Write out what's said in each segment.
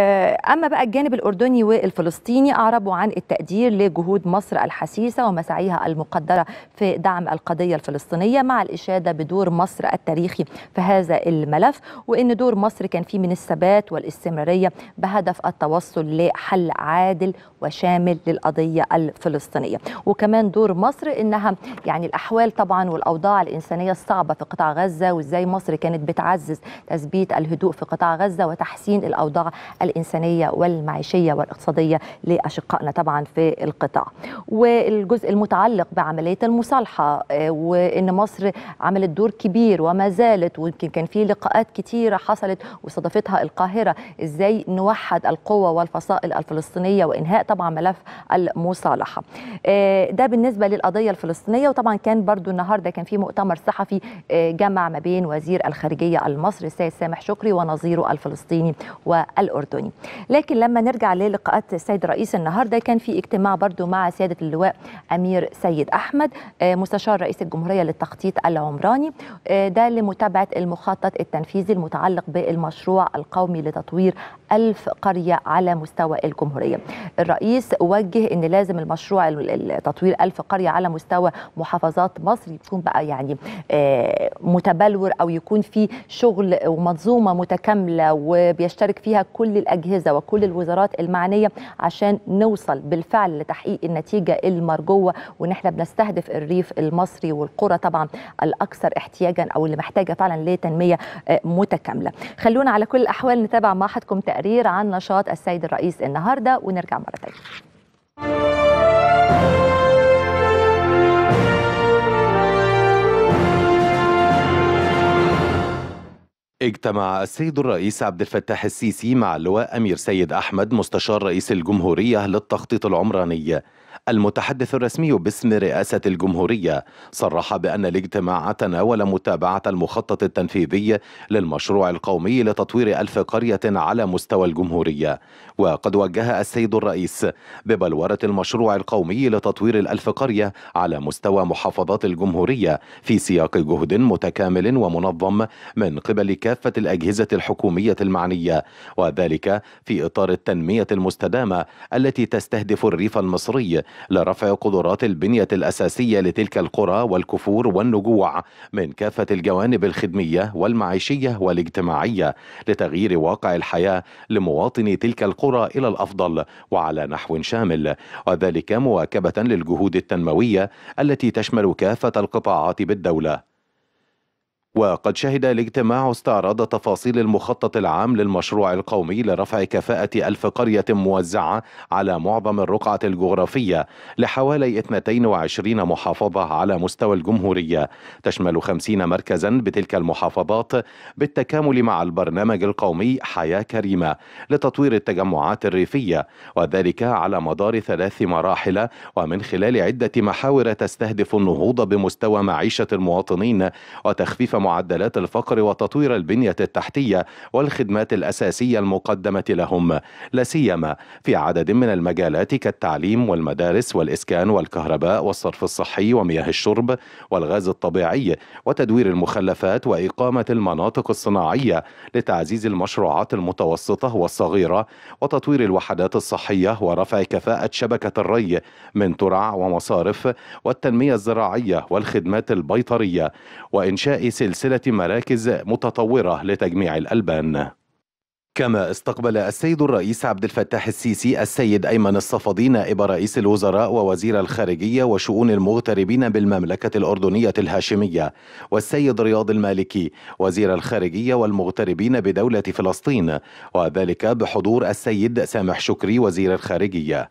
آه، أما بقى الجانب الأردني والفلسطيني أعربوا عن التقدير لجهود مصر الحسيسة ومساعيها المقدرة في دعم القضية الفلسطينية مع الإشادة بدور مصر التاريخي في هذا الملف وإن دور مصر كان فيه من الثبات والاستمرارية بهدف التوصل لحل عادل وشامل للقضية الفلسطينية وكمان دور مصر إنها يعني الأحوال طبعا والأوضاع الإنسانية الصعبة في قطاع غزة وإزاي مصر كانت بتعزز تثبيت الهدوء في قطاع غزة وتحسين الأوضاع الإنسانية والمعيشية والاقتصادية لأشقائنا طبعا في القطاع والجزء المتعلق بعملية المصالحة آه، وإن مصر عملت دور كبير وما زالت ويمكن كان في لقاءات كثيره حصلت واستضافتها القاهرة إزاي نوحد القوة والفصائل الفلسطينية وإنهاء طبعا ملف المصالحة آه، ده بالنسبة للقضية الفلسطينية وطبعا كان برضو النهاردة كان في مؤتمر صحفي آه، جمع ما بين وزير الخارجية المصري السيد سامح شكري ونظيره الفلسطيني والاردني السوداني لكن لما نرجع للقاءات السيد الرئيس النهارده كان في اجتماع برضو مع سياده اللواء امير سيد احمد آه، مستشار رئيس الجمهوريه للتخطيط العمراني آه، ده لمتابعه المخطط التنفيذي المتعلق بالمشروع القومي لتطوير ألف قريه على مستوى الجمهوريه الرئيس وجه ان لازم المشروع تطوير ألف قريه على مستوى محافظات مصر يكون بقى يعني آه، متبلور او يكون في شغل ومنظومه متكامله وبيشترك فيها كل الأجهزة وكل الوزارات المعنية عشان نوصل بالفعل لتحقيق النتيجة المرجوة وإن احنا بنستهدف الريف المصري والقرى طبعا الأكثر احتياجا أو اللي محتاجة فعلا لتنمية آه، متكاملة خلونا على كل الأحوال نتابع مع حضراتكم تقرير عن نشاط السيد الرئيس النهاردة ونرجع مرة تانية اجتمع السيد الرئيس عبد الفتاح السيسي مع اللواء أمير سيد أحمد مستشار رئيس الجمهورية للتخطيط العمراني المتحدث الرسمي باسم رئاسة الجمهورية صرح بأن الاجتماع تناول متابعة المخطط التنفيذي للمشروع القومي لتطوير ألف قرية على مستوى الجمهورية وقد وجه السيد الرئيس ببلورة المشروع القومي لتطوير الألف قرية على مستوى محافظات الجمهورية في سياق جهد متكامل ومنظم من قبل كافة الأجهزة الحكومية المعنية وذلك في إطار التنمية المستدامة التي تستهدف الريف المصري لرفع قدرات البنية الأساسية لتلك القرى والكفور والنجوع من كافة الجوانب الخدمية والمعيشية والاجتماعية لتغيير واقع الحياة لمواطني تلك القرى إلى الأفضل وعلى نحو شامل وذلك مواكبة للجهود التنموية التي تشمل كافة القطاعات بالدولة وقد شهد الاجتماع استعراض تفاصيل المخطط العام للمشروع القومي لرفع كفاءة ألف قرية موزعة على معظم الرقعة الجغرافية لحوالي 22 محافظة على مستوى الجمهورية تشمل 50 مركزا بتلك المحافظات بالتكامل مع البرنامج القومي حياة كريمة لتطوير التجمعات الريفية وذلك على مدار ثلاث مراحل ومن خلال عدة محاور تستهدف النهوض بمستوى معيشة المواطنين وتخفيف معدلات الفقر وتطوير البنية التحتية والخدمات الأساسية المقدمة لهم لا سيما في عدد من المجالات كالتعليم والمدارس والإسكان والكهرباء والصرف الصحي ومياه الشرب والغاز الطبيعي وتدوير المخلفات وإقامة المناطق الصناعية لتعزيز المشروعات المتوسطة والصغيرة وتطوير الوحدات الصحية ورفع كفاءة شبكة الري من ترع ومصارف والتنمية الزراعية والخدمات البيطرية وإنشاء سلسلة مراكز متطورة لتجميع الألبان كما استقبل السيد الرئيس عبد الفتاح السيسي السيد أيمن الصفدي نائب رئيس الوزراء ووزير الخارجية وشؤون المغتربين بالمملكة الأردنية الهاشمية والسيد رياض المالكي وزير الخارجية والمغتربين بدولة فلسطين وذلك بحضور السيد سامح شكري وزير الخارجية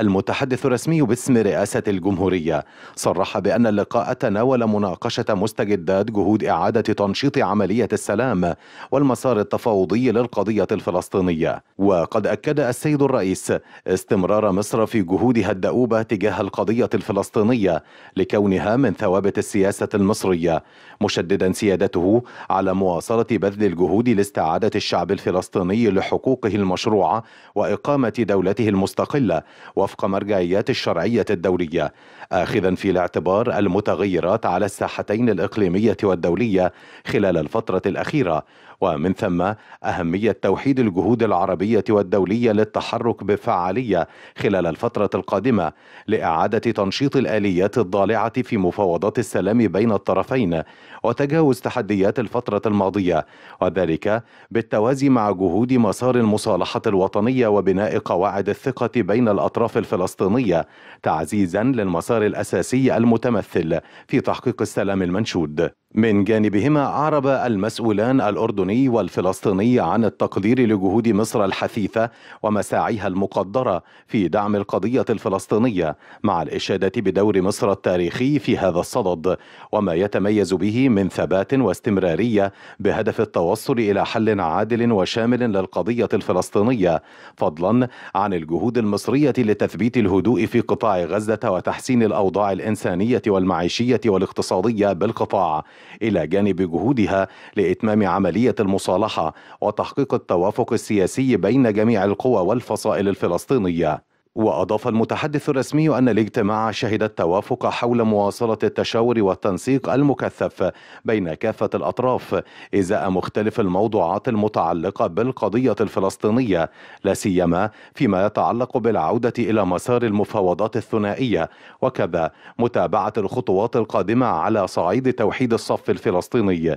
المتحدث الرسمي باسم رئاسة الجمهورية صرح بأن اللقاء تناول مناقشة مستجدات جهود إعادة تنشيط عملية السلام والمسار التفاوضي للقضية الفلسطينية وقد أكد السيد الرئيس استمرار مصر في جهودها الدؤوبة تجاه القضية الفلسطينية لكونها من ثوابت السياسة المصرية مشددا سيادته على مواصلة بذل الجهود لاستعادة الشعب الفلسطيني لحقوقه المشروعة وإقامة دولته المستقلة وفق مرجعيات الشرعية الدولية آخذا في الاعتبار المتغيرات على الساحتين الإقليمية والدولية خلال الفترة الأخيرة ومن ثم أهمية توحيد الجهود العربية والدولية للتحرك بفعالية خلال الفترة القادمة لإعادة تنشيط الآليات الضالعة في مفاوضات السلام بين الطرفين وتجاوز تحديات الفترة الماضية وذلك بالتوازي مع جهود مسار المصالحة الوطنية وبناء قواعد الثقة بين الأطراف الفلسطينية تعزيزا للمسار الأساسي المتمثل في تحقيق السلام المنشود من جانبهما أعرب المسؤولان الأردني والفلسطيني عن التقدير لجهود مصر الحثيثة ومساعيها المقدرة في دعم القضية الفلسطينية مع الإشادة بدور مصر التاريخي في هذا الصدد وما يتميز به من ثبات واستمرارية بهدف التوصل إلى حل عادل وشامل للقضية الفلسطينية فضلا عن الجهود المصرية لتثبيت الهدوء في قطاع غزة وتحسين الأوضاع الإنسانية والمعيشية والاقتصادية بالقطاع إلى جانب جهودها لإتمام عملية المصالحة وتحقيق التوافق السياسي بين جميع القوى والفصائل الفلسطينية وأضاف المتحدث الرسمي أن الاجتماع شهد التوافق حول مواصلة التشاور والتنسيق المكثف بين كافة الأطراف إزاء مختلف الموضوعات المتعلقة بالقضية الفلسطينية لا سيما فيما يتعلق بالعودة إلى مسار المفاوضات الثنائية وكذا متابعة الخطوات القادمة على صعيد توحيد الصف الفلسطيني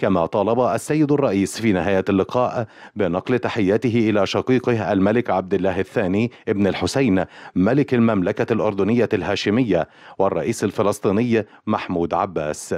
كما طالب السيد الرئيس في نهاية اللقاء بنقل تحياته إلى شقيقه الملك عبد الله الثاني ابن الحسين ملك المملكة الأردنية الهاشمية والرئيس الفلسطيني محمود عباس